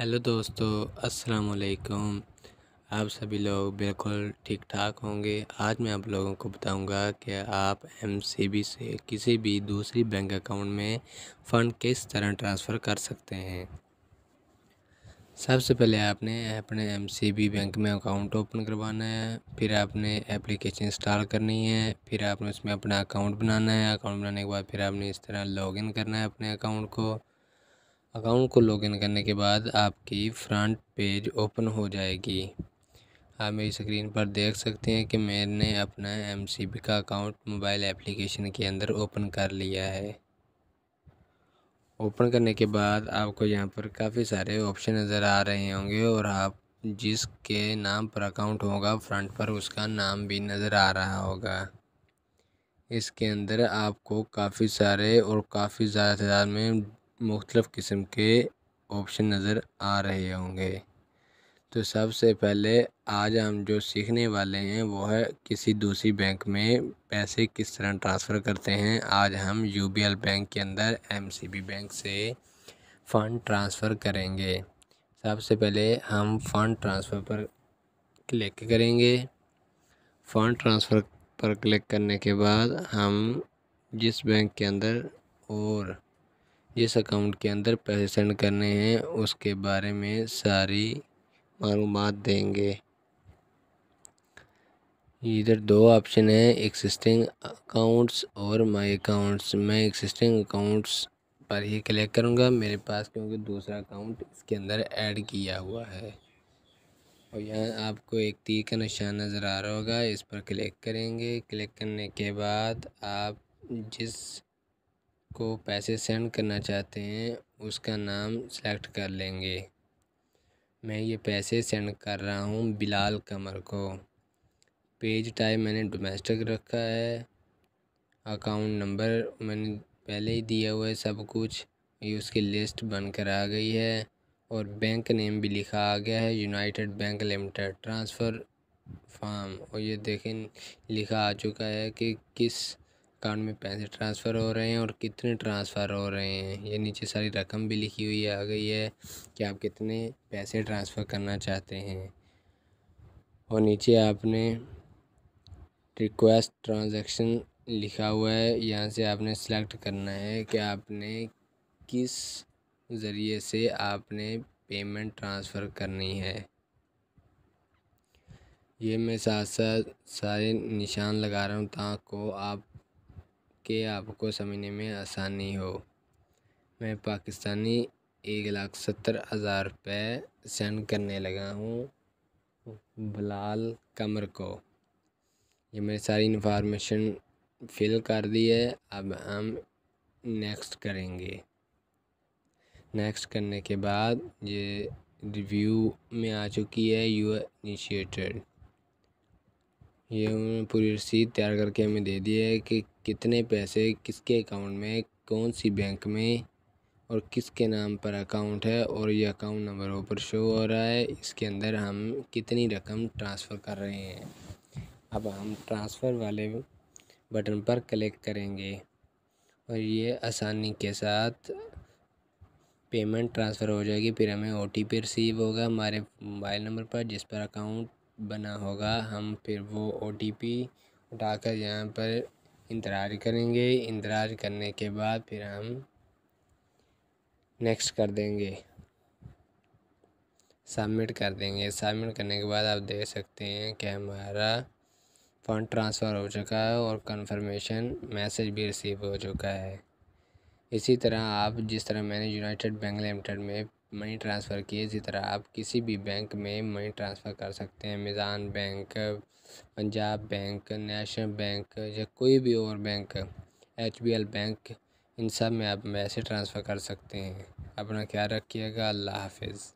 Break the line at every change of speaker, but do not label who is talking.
hello दोस्तों अस्सलाम वालेकुम आप सभी लोग बिल्कुल ठीक ठाक होंगे आज मैं आप लोगों को बताऊंगा कि आप एमसीबी से किसी भी दूसरी बैंक अकाउंट में फ़ंड किस तरह ट्रांसफ़र कर सकते हैं सबसे पहले आपने अपने एमसीबी बैंक में अकाउंट ओपन करवाना है फिर आपने एप्लीकेशन इंस्टॉल करनी है फिर आपने उसमें अपना अकाउंट बनाना है अकाउंट बनाने के बाद फिर आपने इस तरह लॉगिन करना है अपने अकाउंट को अकाउंट को लॉगिन करने के बाद आपकी फ्रंट पेज ओपन हो जाएगी आप मेरी स्क्रीन पर देख सकते हैं कि मैंने अपना एम का अकाउंट मोबाइल एप्लीकेशन के अंदर ओपन कर लिया है ओपन करने के बाद आपको यहाँ पर काफ़ी सारे ऑप्शन नज़र आ रहे होंगे और आप जिसके नाम पर अकाउंट होगा फ्रंट पर उसका नाम भी नज़र आ रहा होगा इसके अंदर आपको काफ़ी सारे और काफ़ी ज़्यादा तादाद में मुख्तलफ़ किस्म के ऑप्शन नज़र आ रहे होंगे तो सबसे पहले आज हम जो सीखने वाले हैं वो है किसी दूसरी बैंक में पैसे किस तरह ट्रांसफ़र करते हैं आज हम यू बी एल बैंक के अंदर एम सी बी बैंक से फ़ंड ट्रांसफ़र करेंगे सबसे पहले हम फ़ंड ट्रांसफ़र पर क्लिक करेंगे फ़ंड ट्रांसफ़र पर क्लिक करने के बाद हम जिस बैंक के अंदर और जिस अकाउंट के अंदर पैसे सेंड करने हैं उसके बारे में सारी मालूम देंगे इधर दो ऑप्शन हैं एक्सिस्टिंग अकाउंट्स और माय अकाउंट्स मैं एक्सिस्टिंग अकाउंट्स पर ही क्लिक करूँगा मेरे पास क्योंकि दूसरा अकाउंट इसके अंदर ऐड किया हुआ है और यहाँ आपको एक तीर का निशान नज़र आ रहा होगा इस पर क्लिक करेंगे क्लिक करने के बाद आप जिस को पैसे सेंड करना चाहते हैं उसका नाम सेलेक्ट कर लेंगे मैं ये पैसे सेंड कर रहा हूँ बिलाल कमर को पेज टाइप मैंने डोमेस्टिक रखा है अकाउंट नंबर मैंने पहले ही दिया हुआ है सब कुछ ये उसकी लिस्ट बनकर आ गई है और बैंक नेम भी लिखा आ गया है United Bank Limited transfer form और ये देखें लिखा आ चुका है कि किस अकाउंट में पैसे ट्रांसफ़र हो रहे हैं और कितने ट्रांसफ़र हो रहे हैं ये नीचे सारी रकम भी लिखी हुई आ गई है कि आप कितने पैसे ट्रांसफ़र करना चाहते हैं और नीचे आपने रिक्वेस्ट ट्रांजैक्शन लिखा हुआ है यहाँ से आपने सेलेक्ट करना है कि आपने किस ज़रिए से आपने पेमेंट ट्रांसफ़र करनी है ये मैं साथ साथ सारे निशान लगा रहा हूँ ताको आप के आपको समझने में आसानी हो मैं पाकिस्तानी एक लाख सत्तर हज़ार रुपये सेंड करने लगा हूँ बलाल कमर को ये मैंने सारी इन्फॉर्मेशन फिल कर दी है अब हम नेक्स्ट करेंगे नेक्स्ट करने के बाद ये रिव्यू में आ चुकी है यू इनिशिएटेड ये उन्होंने पूरी रसीद तैयार करके हमें दे दी है कि कितने पैसे किसके अकाउंट में कौन सी बैंक में और किसके नाम पर अकाउंट है और ये अकाउंट नंबर ऊपर शो हो रहा है इसके अंदर हम कितनी रकम ट्रांसफ़र कर रहे हैं अब हम ट्रांसफ़र वाले बटन पर क्लिक करेंगे और ये आसानी के साथ पेमेंट ट्रांसफ़र हो जाएगी फिर हमें ओ टी पी रिसीव होगा हमारे मोबाइल नंबर पर जिस पर अकाउंट बना होगा हम फिर वो ओ टी पी उठाकर यहाँ पर इंतज़ार करेंगे इंतज़ार करने के बाद फिर हम नेक्स्ट कर देंगे सबमिट कर देंगे सबमिट करने के बाद आप देख सकते हैं कि हमारा फ़ंड ट्रांसफ़र हो चुका है और कंफर्मेशन मैसेज भी रिसीव हो चुका है इसी तरह आप जिस तरह मैंने यूनाइटेड बैंक लिमिटेड में मनी ट्रांसफ़र किए इसी तरह आप किसी भी बैंक में मनी ट्रांसफ़र कर सकते हैं Meezan bank Punjab bank National Bank या कोई भी और bank H B L bank इन सब में आप पैसे ट्रांसफ़र कर सकते हैं अपना ख्याल रखिएगा अल्लाह हाफिज़